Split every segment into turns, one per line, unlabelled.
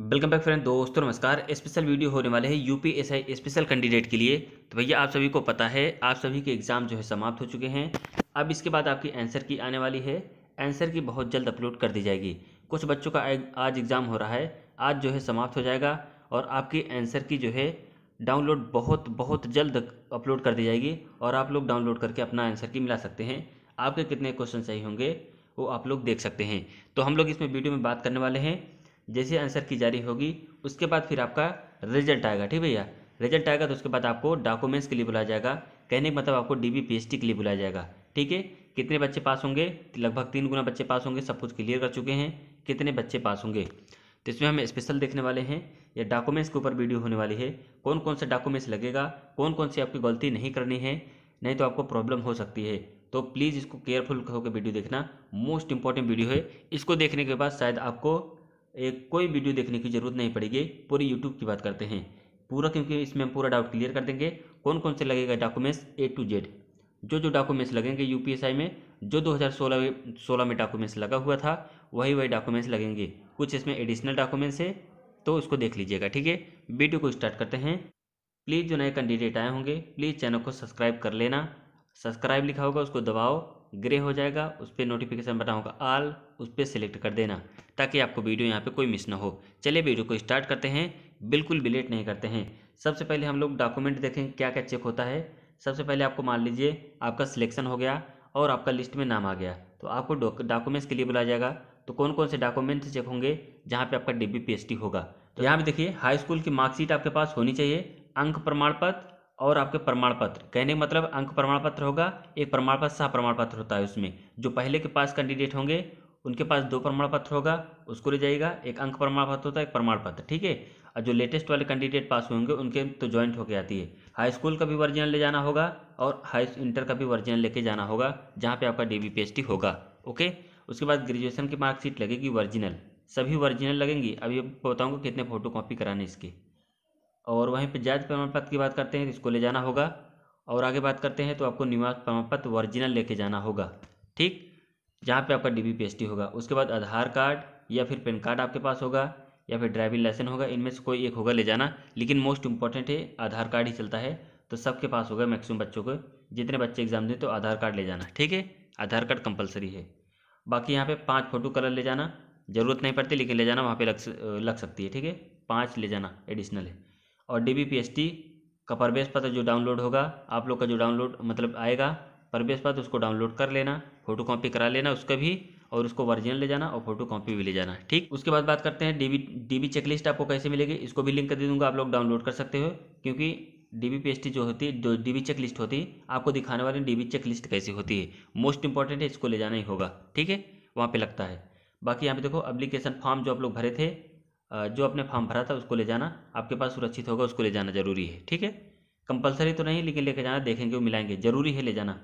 welcome back friend दोस्तों नमस्कार special video होने वाले हैं यूपीएसआई स्पेशल कैंडिडेट के लिए तो भैया आप सभी को पता है आप सभी के एग्ज़ाम जो है समाप्त हो चुके हैं अब इसके बाद आपकी आंसर की आने वाली है आंसर की बहुत जल्द अपलोड कर दी जाएगी कुछ बच्चों का आज एग्ज़ाम हो रहा है आज जो है समाप्त हो जाएगा और आपकी आंसर की जो है डाउनलोड बहुत बहुत जल्द अपलोड कर दी जाएगी और आप लोग डाउनलोड करके अपना आंसर की मिला सकते हैं आपके कितने क्वेश्चन सही होंगे वो आप लोग देख सकते हैं तो हम लोग इसमें वीडियो में बात करने वाले हैं जैसे आंसर की जारी होगी उसके बाद फिर आपका रिजल्ट आएगा ठीक भैया रिजल्ट आएगा तो उसके बाद आपको डॉक्यूमेंट्स के लिए बुलाया जाएगा कहने का मतलब आपको डी बी के लिए बुलाया जाएगा ठीक है कितने बच्चे पास होंगे लगभग तीन गुना बच्चे पास होंगे सब कुछ क्लियर कर चुके हैं कितने बच्चे पास होंगे तो इसमें हम स्पेशल देखने वाले हैं या डॉक्यूमेंट्स के ऊपर वीडियो होने वाली है कौन कौन से डॉक्यूमेंट्स लगेगा कौन कौन सी आपकी गलती नहीं करनी है नहीं तो आपको प्रॉब्लम हो सकती है तो प्लीज़ इसको केयरफुल होकर वीडियो देखना मोस्ट इंपॉर्टेंट वीडियो है इसको देखने के बाद शायद आपको एक कोई वीडियो देखने की ज़रूरत नहीं पड़ेगी पूरी यूट्यूब की बात करते हैं पूरा क्योंकि इसमें हम पूरा डाउट क्लियर कर देंगे कौन कौन से लगेगा डॉक्यूमेंट्स ए टू जेड जो जो डॉक्यूमेंट्स लगेंगे यू में जो दो सोलह में डॉक्यूमेंट्स लगा हुआ था वही वही डॉक्यूमेंट्स लगेंगे कुछ इसमें एडिशनल डॉक्यूमेंट्स है तो उसको देख लीजिएगा ठीक है वीडियो को स्टार्ट करते हैं प्लीज़ जो नए कैंडिडेट आए होंगे प्लीज़ चैनल को सब्सक्राइब कर लेना सब्सक्राइब लिखा होगा उसको दबाओ ग्रे हो जाएगा उस पर नोटिफिकेशन बटन होगा आल उस पर सिलेक्ट कर देना ताकि आपको वीडियो यहाँ पे कोई मिस ना हो चलिए वीडियो को स्टार्ट करते हैं बिल्कुल भी लेट नहीं करते हैं सबसे पहले हम लोग डॉक्यूमेंट देखें क्या क्या चेक होता है सबसे पहले आपको मान लीजिए आपका सिलेक्शन हो गया और आपका लिस्ट में नाम आ गया तो आपको डॉक्यूमेंट्स के लिए बुलाया जाएगा तो कौन कौन से डॉक्यूमेंट्स चेक होंगे जहाँ पर आपका डी बी होगा तो यहाँ पर देखिए हाई स्कूल की मार्कशीट आपके पास होनी चाहिए अंक प्रमाण पत्र और आपके प्रमाण पत्र कहने का मतलब अंक प्रमाण पत्र होगा एक प्रमाण पत्र सह प्रमाण पत्र होता है उसमें जो पहले के पास कैंडिडेट होंगे उनके पास दो प्रमाण पत्र होगा उसको ले जाइएगा एक अंक प्रमाण पत्र होता है एक प्रमाण पत्र ठीक है और जो लेटेस्ट वाले कैंडिडेट पास होंगे उनके तो ज्वाइंट होकर आती है हाई स्कूल का भी वर्जन ले जाना होगा और हाई इंटर का भी वर्जन लेके जाना होगा जहाँ पे आपका डी बी होगा ओके उसके बाद ग्रेजुएशन की मार्कशीट लगेगी वर्जिनल सभी वर्जिनल लगेंगी अभी बताऊँगा कितने फोटो कॉपी कराने इसके और वहीं पर जाति प्रमाण पत्र की बात करते हैं तो इसको ले जाना होगा और आगे बात करते हैं तो आपको निवास प्रमाण पत्र वर्जिनल लेके जाना होगा ठीक जहाँ पे आपका डी बी होगा उसके बाद आधार कार्ड या फिर पेन कार्ड आपके पास होगा या फिर ड्राइविंग लाइसेंस होगा इनमें से कोई एक होगा ले जाना लेकिन मोस्ट इंपॉर्टेंट है आधार कार्ड ही चलता है तो सबके पास होगा मैक्सिमम बच्चों को जितने बच्चे एग्जाम दें तो आधार कार्ड ले जाना ठीक है आधार कार्ड कंपलसरी है बाकी यहाँ पे पांच फोटो कलर ले जाना ज़रूरत नहीं पड़ती लेकिन ले जाना वहाँ पे लग लग सकती है ठीक है पाँच ले जाना एडिशनल है और डी बी का प्रवेश पत्र जो डाउनलोड होगा आप लोग का जो डाउनलोड मतलब आएगा प्रवेश पत्र उसको डाउनलोड कर लेना फोटो कॉपी करा लेना उसका भी और उसको वर्जिनल ले जाना और फोटो कॉपी भी ले जाना ठीक उसके बाद बात करते हैं डीबी डीबी चेकलिस्ट आपको कैसे मिलेगी इसको भी लिंक कर दे दूंगा आप लोग डाउनलोड कर सकते हो क्योंकि एस टी जो होती है जो डीबी चेक लिस्ट होती है आपको दिखाने वाली डीबी चेक लिस्ट कैसी होती है मोस्ट इंपॉर्टेंट है इसको ले जाना ही होगा ठीक है वहाँ पर लगता है बाकी यहाँ पे देखो अप्लीकेशन फॉर्म जो आप लोग भरे थे जो आपने फॉर्म भरा था उसको ले जाना आपके पास सुरक्षित होगा उसको ले जाना जरूरी है ठीक है कंपलसरी तो नहीं लेकिन लेके जाना देखेंगे वो मिलाएंगे जरूरी है ले जाना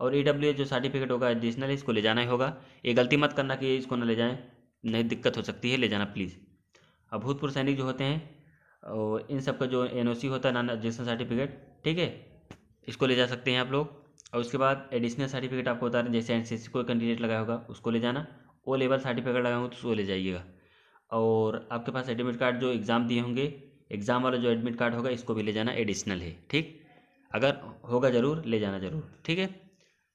और ई जो सर्टिफिकेट होगा एडिशनल इसको ले जाना ही होगा ये गलती मत करना कि इसको ना ले जाएँ नहीं दिक्कत हो सकती है ले जाना प्लीज़ अब भूतपूर्व सैनिक जो होते हैं और इन सब का जो एन होता है नॉन एडिशनल सर्टिफिकेट ठीक है इसको ले जा सकते हैं आप लोग और उसके बाद एडिशनल सर्टिफिकेट आपको बता रहे हैं जैसे एन कोई कैंडिडेट लगाया होगा उसको ले जाना ओ लेवल सर्टिफिकेट लगाएंगे तो उसको ले जाइएगा और आपके पास एडमिट कार्ड जो एग्ज़ाम दिए होंगे एग्ज़ाम वाला जो एडमिट कार्ड होगा इसको भी ले जाना एडिशनल है ठीक अगर होगा ज़रूर ले जाना ज़रूर ठीक है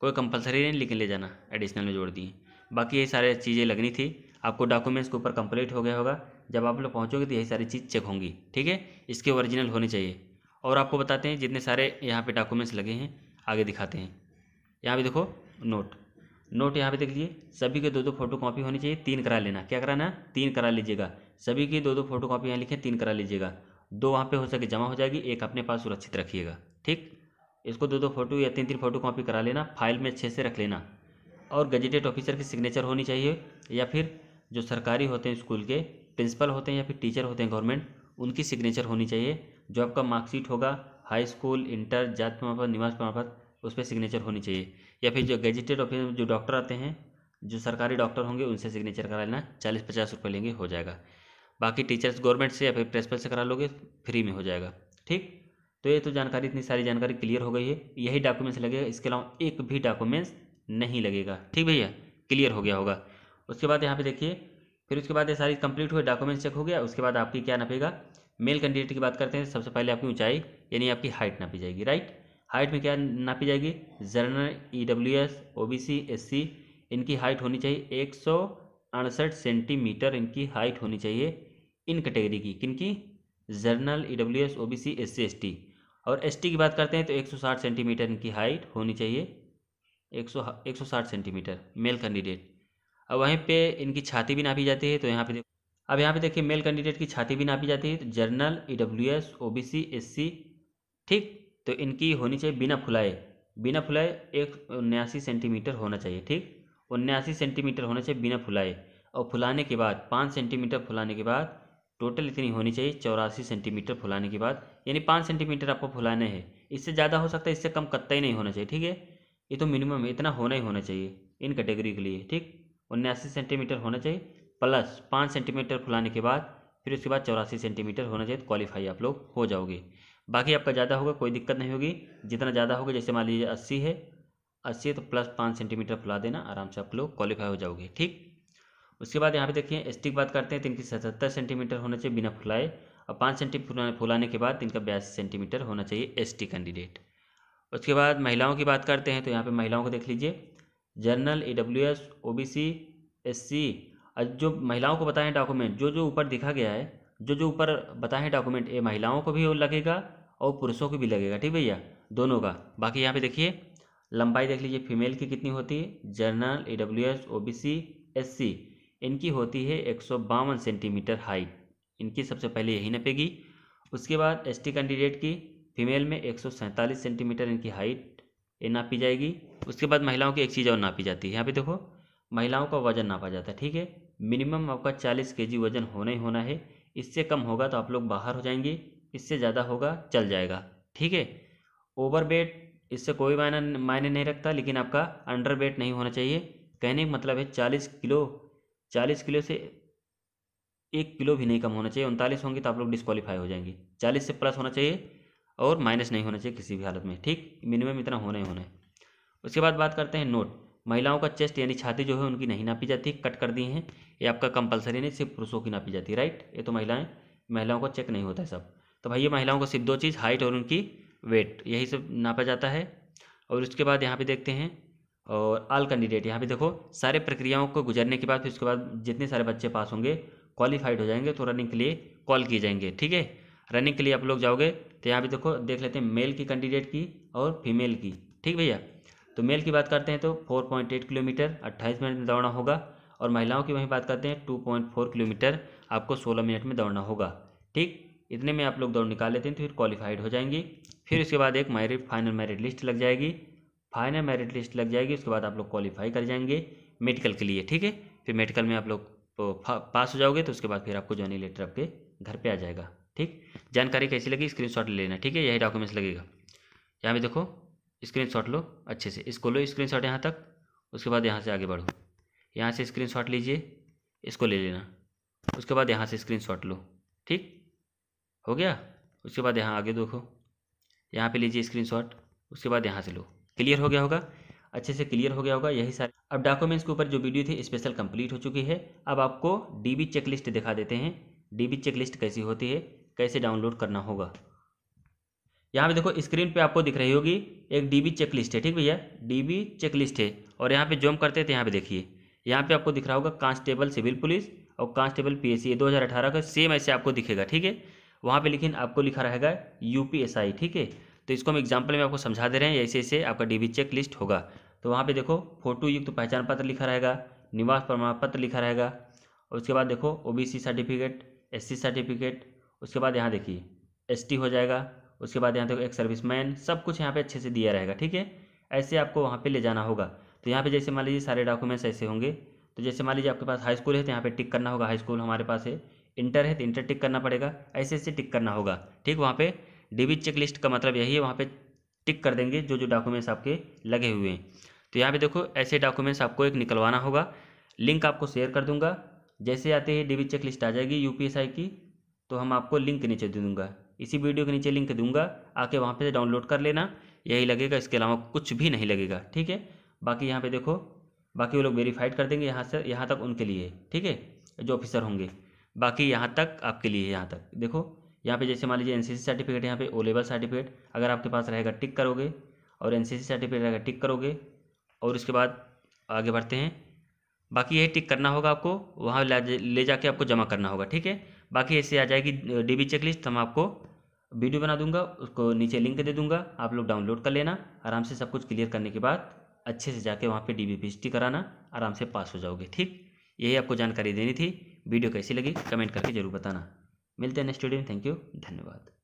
कोई कंपलसरी नहीं लेकिन ले जाना एडिशनल में जोड़ दिए बाकी यही सारे चीज़ें लगनी थी आपको डॉक्यूमेंट्स के ऊपर कंप्लीट हो गया होगा जब आप लोग पहुँचोगे तो यही सारी चीज़ चेक होंगी ठीक है इसके ओरिजिनल होने चाहिए और आपको बताते हैं जितने सारे यहाँ पे डॉक्यूमेंट्स लगे हैं आगे दिखाते हैं यहाँ पर देखो नोट नोट यहाँ पे देख लीजिए सभी के दो दो फोटो कॉपी होनी चाहिए तीन करा लेना क्या कराना तीन करा लीजिएगा सभी की दो दो फोटो कॉपी यहाँ लिखे तीन करा लीजिएगा दो वहाँ पे हो सके जमा हो जाएगी एक अपने पास सुरक्षित रखिएगा ठीक इसको दो दो फोटो या तीन तीन फोटो कॉपी करा लेना फाइल में अच्छे से रख लेना और गजेटेड ऑफिसर की सिग्नेचर होनी चाहिए या फिर जो सरकारी होते हैं स्कूल के प्रिंसिपल होते हैं या फिर टीचर होते हैं गवर्नमेंट उनकी सिग्नेचर होनी चाहिए जो आपका मार्कशीट होगा हाई स्कूल इंटर जात प्रमाण पत्र निवास प्रमाण पत्र उस पर सिग्नेचर होनी चाहिए या फिर जो गजेटेड ऑफिस जो डॉक्टर आते हैं जो सरकारी डॉक्टर होंगे उनसे सिग्नेचर करा लेना चालीस पचास रुपये लेंगे हो जाएगा बाकी टीचर्स गवर्नमेंट से या फिर प्रिंसिपल से करा लोगे फ्री में हो जाएगा ठीक तो ये तो जानकारी इतनी सारी जानकारी क्लियर हो गई है यही डॉक्यूमेंट्स लगेगा इसके अलावा एक भी डॉक्यूमेंट्स नहीं लगेगा ठीक भैया क्लियर हो गया होगा उसके बाद यहाँ पे देखिए फिर उसके बाद ये सारी कंप्लीट हुए डॉक्यूमेंट्स चेक हो गया उसके बाद आपकी क्या नपेगा मेल कैंडिडेट की बात करते हैं सबसे पहले आपकी ऊंचाई यानी आपकी हाइट नापी जाएगी राइट हाइट में क्या नापी जाएगी general E W S O B C S C इनकी हाइट होनी चाहिए एक सौ अड़सठ सेंटीमीटर इनकी हाइट होनी चाहिए इन कैटेगरी की किनकी general E W S O B C S C S T और एस टी की बात करते हैं तो एक सौ साठ सेंटीमीटर इनकी हाइट होनी चाहिए एक सौ एक सौ साठ सेंटीमीटर मेल कैंडिडेट अब वहीं पे इनकी छाती भी नापी जाती है तो यहाँ पे देखो अब यहाँ पे देखिए मेल कैंडिडेट की छाती भी नापी जाती है तो general E W S O B C S C ठीक तो इनकी होनी चाहिए बिना फुलाए बिना फुलाए एक उन्यासी सेंटीमीटर होना चाहिए ठीक उन्यासी सेंटीमीटर होना चाहिए बिना फुलाए और फुलाने के बाद पाँच सेंटीमीटर फुलाने के बाद टोटल इतनी होनी चाहिए चौरासी सेंटीमीटर फुलाने के बाद यानी पाँच सेंटीमीटर आपको फुलाने हैं इससे ज़्यादा हो सकता है इससे कम कत्ता ही नहीं होना चाहिए ठीक है ये तो मिनिमम है इतना होना ही होना चाहिए इन कैटेगरी के लिए ठीक उन्यासी सेंटीमीटर होना चाहिए प्लस पाँच सेंटीमीटर फुलाने के बाद फिर उसके बाद चौरासी सेंटीमीटर होना चाहिए तो क्वालिफाई आप लोग हो जाओगे बाकी आपका ज़्यादा होगा कोई दिक्कत नहीं होगी जितना ज़्यादा होगा जैसे मान लीजिए अस्सी है अस्सी है तो प्लस पाँच सेंटीमीटर फुला देना आराम से आप लोग क्वालिफाई हो जाओगे ठीक उसके बाद यहाँ पे देखिए स्टिक बात करते हैं तो इनकी सतहत्तर सेंटीमीटर होना चाहिए बिना फुलाए और पाँच सेंटीमीटर फुलाने के बाद इनका बयासी सेंटीमीटर होना चाहिए एस कैंडिडेट उसके बाद महिलाओं की बात करते हैं तो यहाँ पर महिलाओं को देख लीजिए general A W S O B C S C जो महिलाओं को बताएं डॉक्यूमेंट जो जो ऊपर दिखा गया है जो जो ऊपर बताए हैं डॉक्यूमेंट ये महिलाओं को भी लगेगा और पुरुषों को भी लगेगा ठीक भैया दोनों का बाकी यहाँ पे देखिए लंबाई देख लीजिए फीमेल की कितनी होती है general E W S O B C S C इनकी होती है एक सेंटीमीटर हाइट इनकी सबसे पहले यही नपेगी उसके बाद एस टी कैंडिडेट की फीमेल में एक सेंटीमीटर इनकी हाइट ये नापी जाएगी उसके बाद महिलाओं की एक चीज़ और नापी जाती है यहाँ पे देखो महिलाओं का वजन नापा जाता है ठीक है मिनिमम आपका 40 केजी वजन होना ही होना है इससे कम होगा तो आप लोग बाहर हो जाएंगे इससे ज़्यादा होगा चल जाएगा ठीक है ओवर बेट इससे कोई मायने मायने नहीं रखता लेकिन आपका अंडर बेट नहीं होना चाहिए कहने का मतलब है चालीस किलो चालीस किलो से एक किलो भी नहीं कम होना चाहिए उनतालीस होंगे तो आप लोग डिस्कालीफाई हो जाएंगे चालीस से प्लस होना चाहिए और माइनस नहीं होना चाहिए किसी भी हालत में ठीक मिनिमम इतना होना ही होना है उसके बाद बात करते हैं नोट महिलाओं का चेस्ट यानी छाती जो है उनकी नहीं नापी जाती कट कर दी हैं ये आपका कंपलसरी नहीं सिर्फ पुरुषों की नापी जाती है राइट ये तो महिलाएं महिलाओं का चेक नहीं होता है सब तो भाई ये महिलाओं को सिर्फ दो चीज़ हाइट और उनकी वेट यही सब नापा जाता है और उसके बाद यहाँ पे देखते हैं और आल कैंडिडेट यहाँ पे देखो सारे प्रक्रियाओं को गुजरने के बाद फिर उसके बाद जितने सारे बच्चे पास होंगे क्वालिफाइड हो जाएंगे तो रनिंग के लिए कॉल किए जाएंगे ठीक है रनिंग के लिए आप लोग जाओगे तो यहाँ पर देखो देख लेते हैं मेल की कैंडिडेट की और फीमेल की ठीक भैया तो मेल की बात करते हैं तो 4.8 किलोमीटर 28 मिनट में दौड़ना होगा और महिलाओं की वहीं बात करते हैं 2.4 किलोमीटर आपको 16 मिनट में दौड़ना होगा ठीक इतने में आप लोग दौड़ निकाल लेते हैं तो फिर क्वालिफाइड हो जाएंगी फिर उसके बाद एक मैरिट फाइनल मेरिट लिस्ट लग जाएगी फाइनल मेरिट लिस्ट लग जाएगी उसके बाद आप लोग क्वालिफाई कर जाएंगे मेडिकल के लिए ठीक है फिर मेडिकल में आप लोग पास हो जाओगे तो उसके बाद फिर आपको ज्वाइनिंग लेटर आपके घर पे आ जाएगा ठीक जानकारी कैसी लगी स्क्रीनशॉट ले लेना ठीक है यही डॉक्यूमेंट्स लगेगा यहाँ पे देखो स्क्रीनशॉट लो अच्छे से इसको लो स्क्रीनशॉट यहाँ तक उसके बाद यहाँ से आगे बढ़ो यहाँ से स्क्रीनशॉट लीजिए इसको ले लेना उसके बाद यहाँ से स्क्रीनशॉट लो ठीक हो गया उसके बाद यहाँ आगे देखो यहाँ पे लीजिए स्क्रीनशॉट उसके बाद यहाँ से लो क्लियर हो गया होगा अच्छे से क्लियर हो गया होगा यही सारे अब डॉक्यूमेंट्स के ऊपर जो वीडियो थी स्पेशल कंप्लीट हो चुकी है अब आपको डीबी चेकलिस्ट दिखा देते हैं डीबी चेकलिस्ट कैसी होती है कैसे डाउनलोड करना होगा यहाँ पे देखो स्क्रीन पे आपको दिख रही होगी एक डीबी चेकलिस्ट है ठीक भैया डीबी चेकलिस्ट है और यहाँ पे जॉम करते थे यहाँ पे देखिए यहाँ पे आपको दिख रहा होगा कांस्टेबल सिविल पुलिस और कांस्टेबल पीएससी हज़ार अठारह का सेम ऐसे आपको दिखेगा ठीक है वहाँ पे लेकिन आपको लिखा रहेगा यूपीएसआई ठीक है तो इसको हम एग्जाम्पल में आपको समझा दे रहे हैं ऐसे ऐसे आपका बी चेक लिस्ट होगा तो वहाँ पर देखो फोटो युक्त पहचान पत्र लिखा रहेगा निवास प्रमाण पत्र लिखा रहेगा और उसके बाद देखो सी सर्टिफिकेट सी सर्टिफिकेट उसके बाद यहाँ देखिए टी हो जाएगा उसके बाद यहाँ देखो एक मैन सब कुछ यहाँ पे अच्छे से दिया रहेगा ठीक है ऐसे आपको वहाँ पे ले जाना होगा तो यहाँ पे जैसे मान लीजिए सारे डॉक्यूमेंट्स ऐसे होंगे तो जैसे मान लीजिए आपके पास हाई स्कूल है तो यहाँ पे टिक करना होगा हाई स्कूल हमारे पास है इंटर है तो इंटर टिक करना पड़ेगा ऐसे ऐसे टिक करना होगा ठीक वहाँ पे डीबी चेक लिस्ट का मतलब यही है वहाँ पे टिक कर देंगे जो जो डॉक्यूमेंट्स आपके लगे हुए हैं तो यहाँ पे देखो ऐसे डॉक्यूमेंट्स आपको एक निकलवाना होगा लिंक आपको शेयर कर दूँगा जैसे आते ही डीबी चेक लिस्ट आ जाएगी आई की तो हम आपको लिंक नीचे दे दूँगा इसी वीडियो के नीचे लिंक दूंगा आके वहाँ पे डाउनलोड कर लेना यही लगेगा इसके अलावा कुछ भी नहीं लगेगा ठीक है बाकी यहाँ पे देखो बाकी वो लोग वेरीफाइड कर देंगे यहाँ से यहाँ तक उनके लिए ठीक है जो ऑफिसर होंगे बाकी यहाँ तक आपके लिए यहाँ तक देखो यहाँ पे जैसे मान लीजिए एन सर्टिफिकेट यहाँ पे ओ लेवल सर्टिफिकेट अगर आपके पास रहेगा टिक करोगे और एन सर्टिफिकेट रहेगा टिक करोगे और उसके बाद आगे बढ़ते हैं बाकी यही टिक करना होगा आपको वहाँ ले जाके आपको जमा करना होगा ठीक है बाकी ऐसे आ जाएगी डी बी चेकलिस्ट हम आपको वीडियो बना दूंगा उसको नीचे लिंक दे दूंगा आप लोग डाउनलोड कर लेना आराम से सब कुछ क्लियर करने के बाद अच्छे से जाके वहाँ पे डी कराना आराम से पास हो जाओगे ठीक यही आपको जानकारी देनी थी वीडियो कैसी लगी कमेंट करके जरूर बताना मिलते हैं नेक्स्ट वीडियो में थैंक यू धन्यवाद